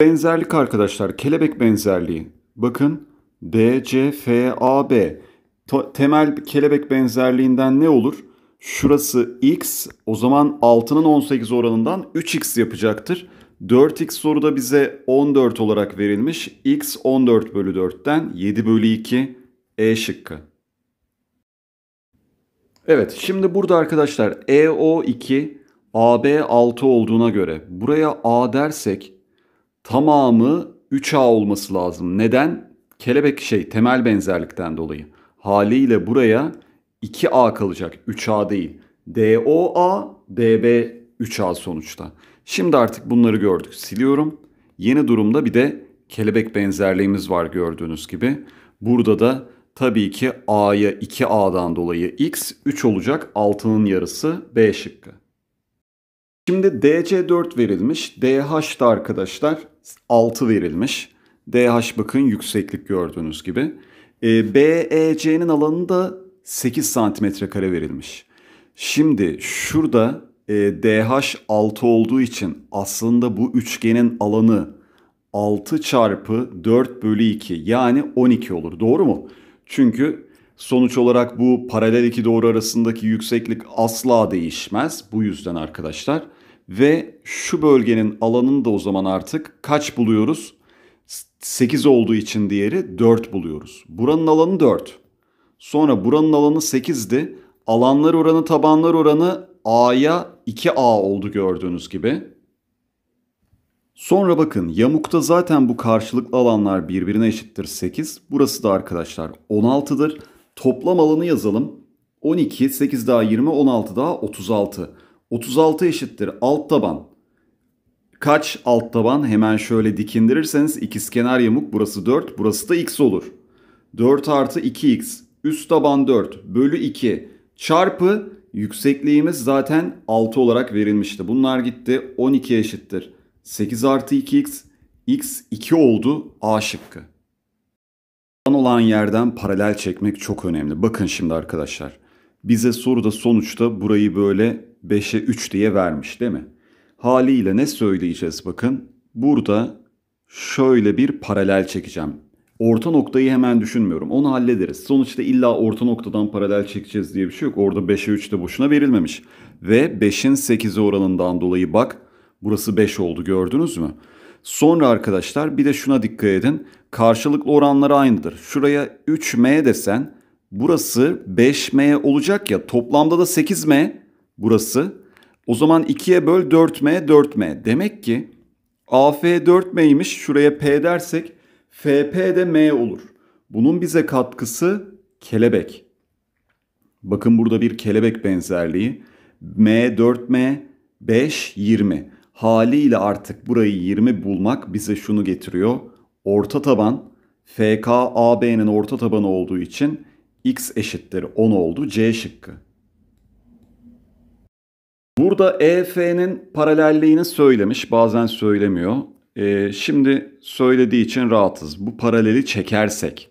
Benzerlik arkadaşlar, kelebek benzerliği. Bakın D, C, F, A, B. temel kelebek benzerliğinden ne olur? Şurası x o zaman 6'nın 18 oranından 3x yapacaktır. 4x soruda bize 14 olarak verilmiş. x 14 bölü 4'ten 7 bölü 2 e şıkkı. Evet şimdi burada arkadaşlar EO2 AB 6 olduğuna göre buraya A dersek tamamı 3A olması lazım. Neden? Kelebek şey temel benzerlikten dolayı. Haliyle buraya 2A kalacak. 3A değil. DOA, DB 3A sonuçta. Şimdi artık bunları gördük. Siliyorum. Yeni durumda bir de kelebek benzerliğimiz var gördüğünüz gibi. Burada da tabii ki A'ya 2A'dan dolayı X 3 olacak 6'nın yarısı B şıkkı. Şimdi DC4 verilmiş. DH da arkadaşlar 6 verilmiş. DH bakın yükseklik gördüğünüz gibi. E, BEC'nin alanı da 8 santimetre kare verilmiş. Şimdi şurada e, DH 6 olduğu için aslında bu üçgenin alanı 6 çarpı 4 bölü 2 yani 12 olur. Doğru mu? Çünkü sonuç olarak bu paralel iki doğru arasındaki yükseklik asla değişmez. Bu yüzden arkadaşlar ve şu bölgenin alanını da o zaman artık kaç buluyoruz? 8 olduğu için diğeri 4 buluyoruz. Buranın alanı 4. Sonra buranın alanı 8'di. Alanlar oranı tabanlar oranı A'ya 2A oldu gördüğünüz gibi. Sonra bakın yamukta zaten bu karşılıklı alanlar birbirine eşittir 8. Burası da arkadaşlar 16'dır. Toplam alanı yazalım. 12, 8 daha 20, 16 daha 36. 36 eşittir alt taban. Kaç alt taban? Hemen şöyle dikindirirseniz ikizkenar yamuk burası 4, burası da x olur. 4 artı 2x üst taban 4 bölü 2 çarpı yüksekliğimiz zaten 6 olarak verilmişti. Bunlar gitti 12 eşittir. 8 artı 2x x 2 oldu A şıkkı. Olan yerden paralel çekmek çok önemli. Bakın şimdi arkadaşlar. Bize soru da sonuçta burayı böyle 5'e 3 diye vermiş değil mi? Haliyle ne söyleyeceğiz bakın. Burada şöyle bir paralel çekeceğim. Orta noktayı hemen düşünmüyorum. Onu hallederiz. Sonuçta illa orta noktadan paralel çekeceğiz diye bir şey yok. Orada 5'e 3 de boşuna verilmemiş. Ve 5'in 8'e oranından dolayı bak burası 5 oldu gördünüz mü? Sonra arkadaşlar bir de şuna dikkat edin. Karşılıklı oranları aynıdır. Şuraya 3m desen Burası 5M olacak ya toplamda da 8M burası. O zaman 2'ye böl 4M 4M. Demek ki AF 4M'ymiş şuraya P dersek FP de M olur. Bunun bize katkısı kelebek. Bakın burada bir kelebek benzerliği. M 4M 5 20. Haliyle artık burayı 20 bulmak bize şunu getiriyor. Orta taban FK AB'nin orta tabanı olduğu için x eşittir 10 oldu C şıkkı. Burada EF'nin paralelliğini söylemiş bazen söylemiyor. Ee, şimdi söylediği için rahatız. Bu paraleli çekersek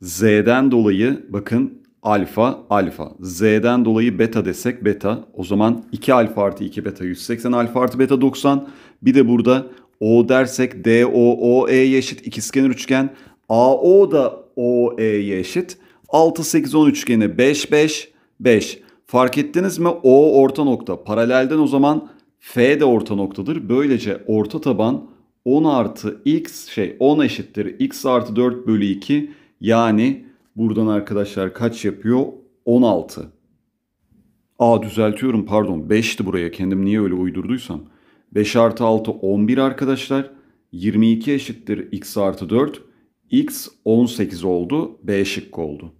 Z'den dolayı bakın alfa alfa. Z'den dolayı beta desek beta. O zaman 2 alfa artı 2 beta 180 alfa artı beta 90. Bir de burada O dersek D O O E eşit ikizkenar üçgen. A O da O E'ye eşit. 6-8-10 üçgeni 5-5-5. Fark ettiniz mi? O orta nokta. Paralelden o zaman F de orta noktadır. Böylece orta taban 10 artı x şey 10 eşittir x artı 4 bölü 2 yani buradan arkadaşlar kaç yapıyor? 16. Aa düzeltiyorum pardon 5'ti buraya kendim niye öyle uydurduysam. 5 artı 6 11 arkadaşlar. 22 eşittir x artı 4. x 18 oldu. B şıkkı oldu.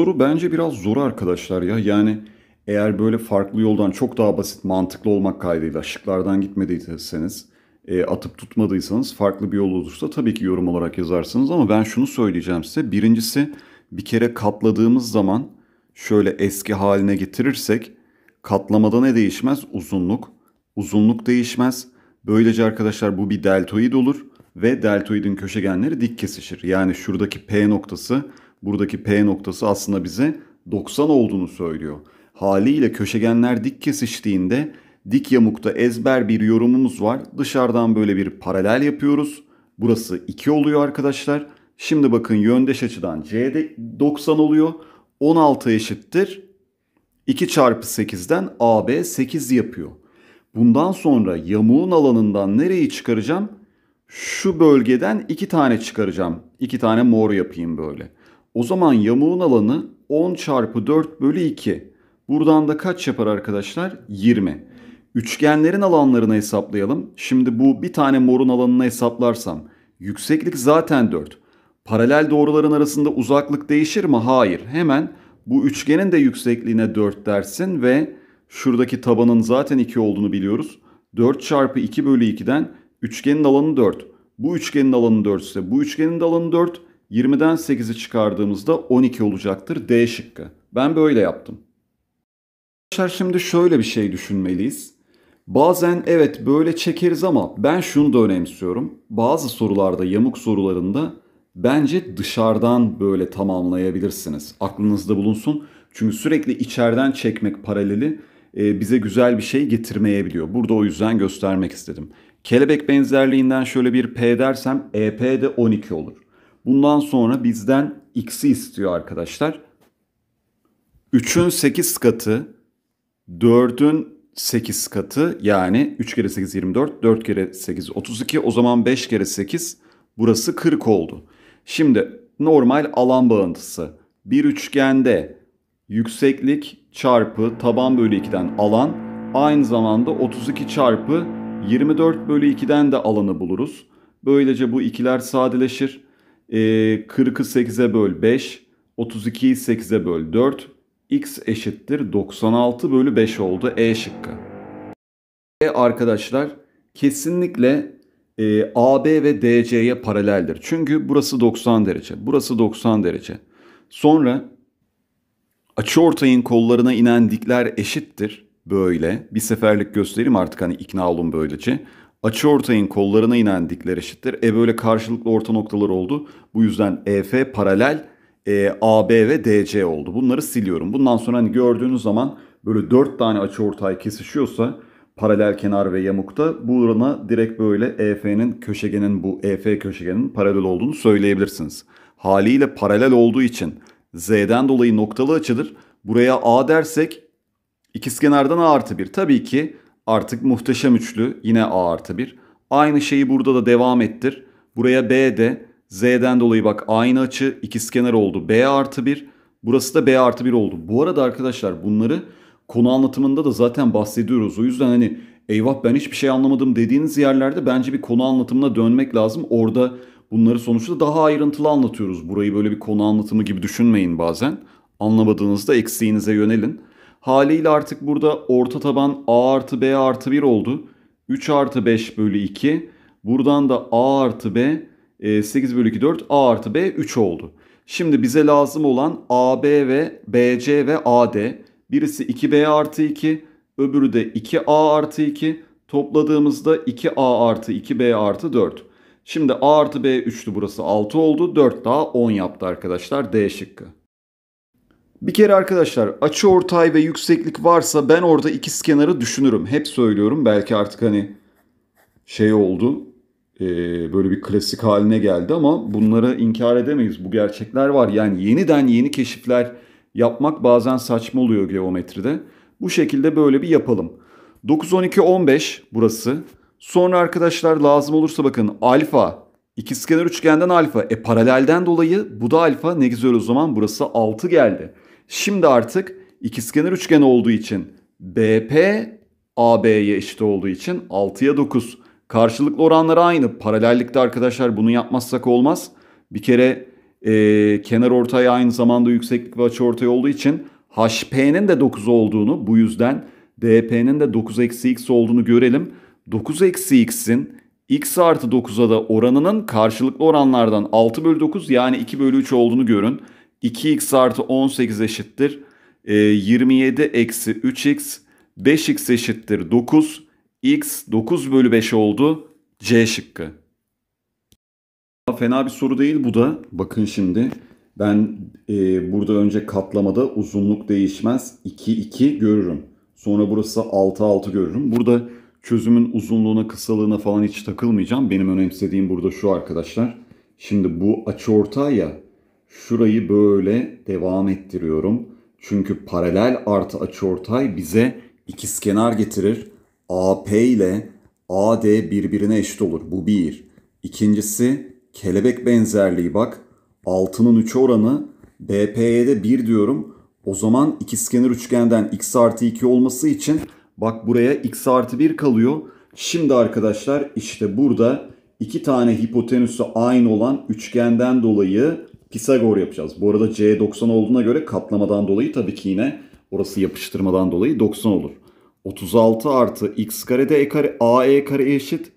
Soru bence biraz zor arkadaşlar ya. Yani eğer böyle farklı yoldan çok daha basit mantıklı olmak kaydıyla şıklardan gitmediyseniz e, atıp tutmadıysanız farklı bir yol olursa tabii ki yorum olarak yazarsınız ama ben şunu söyleyeceğim size. Birincisi bir kere katladığımız zaman şöyle eski haline getirirsek katlamada ne değişmez? Uzunluk. Uzunluk değişmez. Böylece arkadaşlar bu bir deltoid olur ve deltoidin köşegenleri dik kesişir. Yani şuradaki P noktası buradaki P noktası aslında bize 90 olduğunu söylüyor. Haliyle köşegenler dik kesiştiğinde dik yamukta ezber bir yorumumuz var. Dışarıdan böyle bir paralel yapıyoruz. Burası 2 oluyor arkadaşlar. Şimdi bakın yöndeş açıdan C'de 90 oluyor. 16 eşittir. 2 çarpı 8'den AB 8 yapıyor. Bundan sonra yamuğun alanından nereyi çıkaracağım? Şu bölgeden 2 tane çıkaracağım. 2 tane mor yapayım böyle. O zaman yamuğun alanı 10 çarpı 4 bölü 2. Buradan da kaç yapar arkadaşlar? 20. Üçgenlerin alanlarını hesaplayalım. Şimdi bu bir tane morun alanını hesaplarsam. Yükseklik zaten 4. Paralel doğruların arasında uzaklık değişir mi? Hayır. Hemen bu üçgenin de yüksekliğine 4 dersin ve şuradaki tabanın zaten 2 olduğunu biliyoruz. 4 çarpı 2 bölü 2'den üçgenin alanı 4. Bu üçgenin alanı 4 ise bu üçgenin de alanı 4. 20'den 8'i çıkardığımızda 12 olacaktır D şıkkı. Ben böyle yaptım. Arkadaşlar şimdi şöyle bir şey düşünmeliyiz. Bazen evet böyle çekeriz ama ben şunu da önemsiyorum. Bazı sorularda yamuk sorularında bence dışarıdan böyle tamamlayabilirsiniz. Aklınızda bulunsun. Çünkü sürekli içeriden çekmek paraleli e, bize güzel bir şey getirmeyebiliyor. Burada o yüzden göstermek istedim. Kelebek benzerliğinden şöyle bir P dersem EP de 12 olur. Bundan sonra bizden x'i istiyor arkadaşlar. 3'ün 8 katı, 4'ün 8 katı yani 3 kere 8 24, 4 kere 8 32. O zaman 5 kere 8 burası 40 oldu. Şimdi normal alan bağıntısı. Bir üçgende yükseklik çarpı taban bölü 2'den alan aynı zamanda 32 çarpı 24 bölü 2'den de alanı buluruz. Böylece bu ikiler sadeleşir. 40'ı ee, 8'e böl 5, 32'yi 8'e böl 4, x eşittir 96 bölü 5 oldu E şıkkı. E arkadaşlar kesinlikle e, AB ve DC'ye paraleldir. Çünkü burası 90 derece, burası 90 derece. Sonra açıortayın kollarına inen dikler eşittir. Böyle bir seferlik göstereyim artık hani ikna olun böylece açı ortayın kollarına inen dikler eşittir. E böyle karşılıklı orta noktalar oldu. Bu yüzden EF paralel e, AB ve DC oldu. Bunları siliyorum. Bundan sonra hani gördüğünüz zaman böyle 4 tane açı ortay kesişiyorsa paralel kenar ve yamukta burana direkt böyle EF'nin köşegenin bu EF köşegenin paralel olduğunu söyleyebilirsiniz. Haliyle paralel olduğu için Z'den dolayı noktalı açıdır. Buraya A dersek ikizkenardan A artı 1. Tabii ki Artık muhteşem üçlü yine A artı 1. Aynı şeyi burada da devam ettir. Buraya B de Z'den dolayı bak aynı açı ikizkenar oldu. B artı 1. Burası da B artı 1 oldu. Bu arada arkadaşlar bunları konu anlatımında da zaten bahsediyoruz. O yüzden hani eyvah ben hiçbir şey anlamadım dediğiniz yerlerde bence bir konu anlatımına dönmek lazım. Orada bunları sonuçta daha ayrıntılı anlatıyoruz. Burayı böyle bir konu anlatımı gibi düşünmeyin bazen. Anlamadığınızda eksiğinize yönelin. Haliyle artık burada orta taban A artı B artı 1 oldu. 3 artı 5 bölü 2. Buradan da A artı B 8 e, bölü 2 4 A artı B 3 oldu. Şimdi bize lazım olan AB ve BC ve AD. Birisi 2B artı 2 öbürü de 2A artı 2 topladığımızda 2A artı 2B artı 4. Şimdi A artı B 3'tü burası 6 oldu 4 daha 10 yaptı arkadaşlar D şıkkı. Bir kere arkadaşlar açı ortay ve yükseklik varsa ben orada ikiz kenarı düşünürüm. Hep söylüyorum belki artık hani şey oldu e, böyle bir klasik haline geldi ama bunları inkar edemeyiz. Bu gerçekler var. Yani yeniden yeni keşifler yapmak bazen saçma oluyor geometride. Bu şekilde böyle bir yapalım. 9, 12, 15 burası. Sonra arkadaşlar lazım olursa bakın alfa İkizkenar üçgenden alfa. E paralelden dolayı bu da alfa. Ne güzel o zaman burası 6 geldi. Şimdi artık ikizkenar üçgen olduğu için BP AB'ye eşit olduğu için 6'ya 9. Karşılıklı oranları aynı. Paralellikte arkadaşlar bunu yapmazsak olmaz. Bir kere e, kenar ortaya aynı zamanda yükseklik ve açı ortaya olduğu için HP'nin de 9 olduğunu bu yüzden DP'nin de 9 eksi x olduğunu görelim. 9 eksi x'in x artı 9'a da oranının karşılıklı oranlardan 6 bölü 9 yani 2 bölü 3 olduğunu görün. 2x artı 18 eşittir. 27 ee, eksi 3x 5x eşittir 9. x 9 bölü 5 oldu. C şıkkı. Fena bir soru değil bu da. Bakın şimdi ben e, burada önce katlamada uzunluk değişmez 2 2 görürüm. Sonra burası 6 6 görürüm. Burada çözümün uzunluğuna kısalığına falan hiç takılmayacağım. Benim önemsediğim burada şu arkadaşlar. Şimdi bu açı ortay ya Şurayı böyle devam ettiriyorum. Çünkü paralel artı açıortay bize ikizkenar getirir. AP ile AD birbirine eşit olur. Bu bir. İkincisi kelebek benzerliği bak. 6'nın 3 oranı BP'ye de 1 diyorum. O zaman ikizkenar üçgenden x artı 2 olması için bak buraya x artı 1 kalıyor. Şimdi arkadaşlar işte burada iki tane hipotenüsü aynı olan üçgenden dolayı Pisagor yapacağız. Bu arada C 90 olduğuna göre katlamadan dolayı tabii ki yine orası yapıştırmadan dolayı 90 olur. 36 artı x kare de e kare ae kare eşit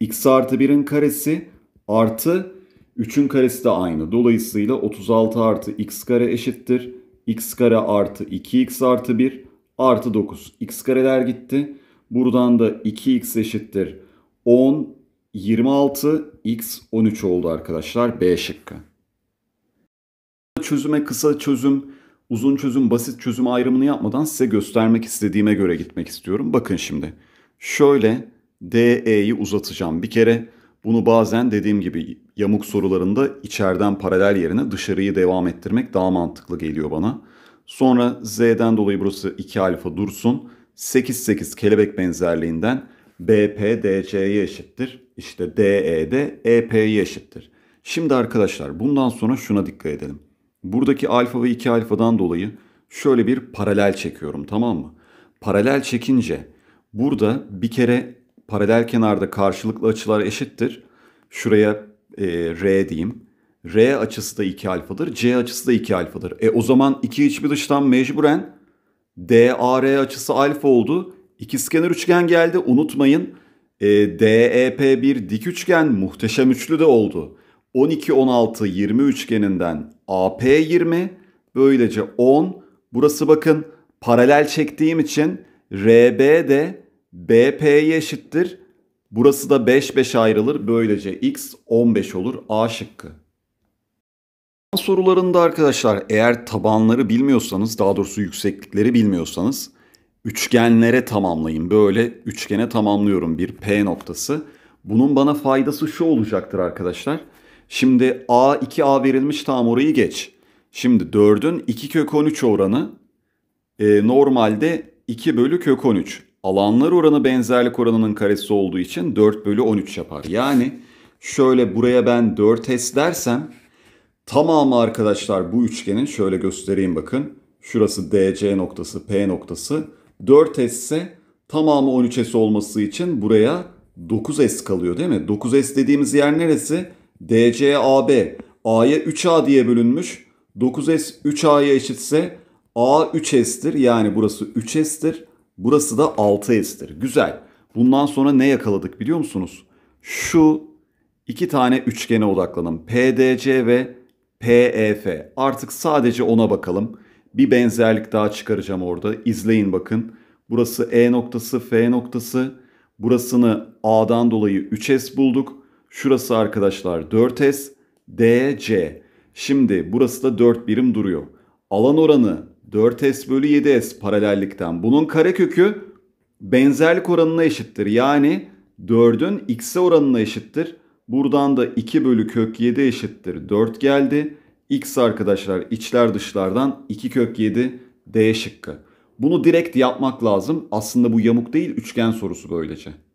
x artı 1'in karesi artı 3'ün karesi de aynı. Dolayısıyla 36 artı x kare eşittir. x kare artı 2x artı 1 artı 9. x kareler gitti. Buradan da 2x eşittir. 10, 26, x 13 oldu arkadaşlar. B şıkkı çözüme kısa çözüm, uzun çözüm, basit çözüm ayrımını yapmadan size göstermek istediğime göre gitmek istiyorum. Bakın şimdi. Şöyle DE'yi uzatacağım bir kere. Bunu bazen dediğim gibi yamuk sorularında içeriden paralel yerine dışarıyı devam ettirmek daha mantıklı geliyor bana. Sonra Z'den dolayı burası 2 alfa dursun. 8-8 kelebek benzerliğinden BP DC'ye eşittir. İşte e DE de EP'ye eşittir. Şimdi arkadaşlar bundan sonra şuna dikkat edelim. Buradaki alfa ve 2 alfadan dolayı şöyle bir paralel çekiyorum tamam mı? Paralel çekince burada bir kere paralel kenarda karşılıklı açılar eşittir. Şuraya e, R diyeyim. R açısı da 2 alfadır. C açısı da 2 alfadır. E o zaman iki iç bir dıştan mecburen DAR açısı alfa oldu. İkizkenar üçgen geldi. Unutmayın e, DEP bir dik üçgen muhteşem üçlü de oldu. 12-16 20 üçgeninden AP20 böylece 10 burası bakın paralel çektiğim için RB de BP'ye eşittir. Burası da 5 5 ayrılır. Böylece x 15 olur. A şıkkı. Sorularında arkadaşlar eğer tabanları bilmiyorsanız daha doğrusu yükseklikleri bilmiyorsanız üçgenlere tamamlayın. Böyle üçgene tamamlıyorum bir P noktası. Bunun bana faydası şu olacaktır arkadaşlar. Şimdi A 2A verilmiş tam orayı geç. Şimdi 4'ün 2 kök 13 oranı e, normalde 2 bölü kök 13. Alanlar oranı benzerlik oranının karesi olduğu için 4 bölü 13 yapar. Yani şöyle buraya ben 4s dersem tamamı arkadaşlar bu üçgenin şöyle göstereyim bakın. Şurası DC noktası P noktası 4s ise tamamı 13s olması için buraya 9s kalıyor değil mi? 9s dediğimiz yer neresi? DCAB A'ya 3A diye bölünmüş. 9S 3A'ya eşitse A 3S'tir. Yani burası 3S'tir. Burası da 6S'tir. Güzel. Bundan sonra ne yakaladık biliyor musunuz? Şu iki tane üçgene odaklanın. PDC ve PEF. Artık sadece ona bakalım. Bir benzerlik daha çıkaracağım orada. İzleyin bakın. Burası E noktası, F noktası. Burasını A'dan dolayı 3S bulduk. Şurası arkadaşlar 4S, DC. Şimdi burası da 4 birim duruyor. Alan oranı 4S bölü 7S paralellikten. Bunun karekökü benzerlik oranına eşittir. Yani 4'ün x'e oranına eşittir. Buradan da 2 bölü kök 7 eşittir 4 geldi. X arkadaşlar içler dışlardan 2 kök 7 D şıkkı. Bunu direkt yapmak lazım. Aslında bu yamuk değil üçgen sorusu böylece.